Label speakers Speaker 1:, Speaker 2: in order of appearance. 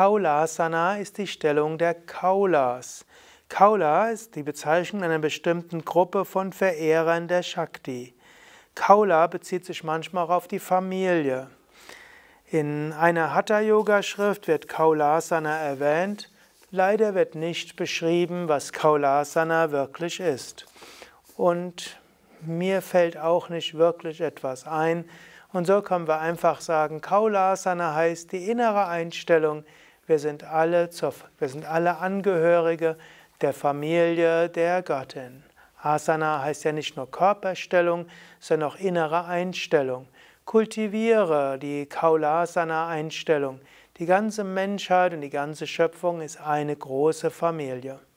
Speaker 1: Kaulasana ist die Stellung der Kaulas. Kaula ist die Bezeichnung einer bestimmten Gruppe von Verehrern der Shakti. Kaula bezieht sich manchmal auch auf die Familie. In einer Hatha-Yoga-Schrift wird Kaulasana erwähnt. Leider wird nicht beschrieben, was Kaulasana wirklich ist. Und mir fällt auch nicht wirklich etwas ein. Und so können wir einfach sagen, Kaulasana heißt die innere Einstellung, wir sind alle, zur, wir sind alle Angehörige der Familie der Göttin. Asana heißt ja nicht nur Körperstellung, sondern auch innere Einstellung. Kultiviere die Kaulasana-Einstellung. Die ganze Menschheit und die ganze Schöpfung ist eine große Familie.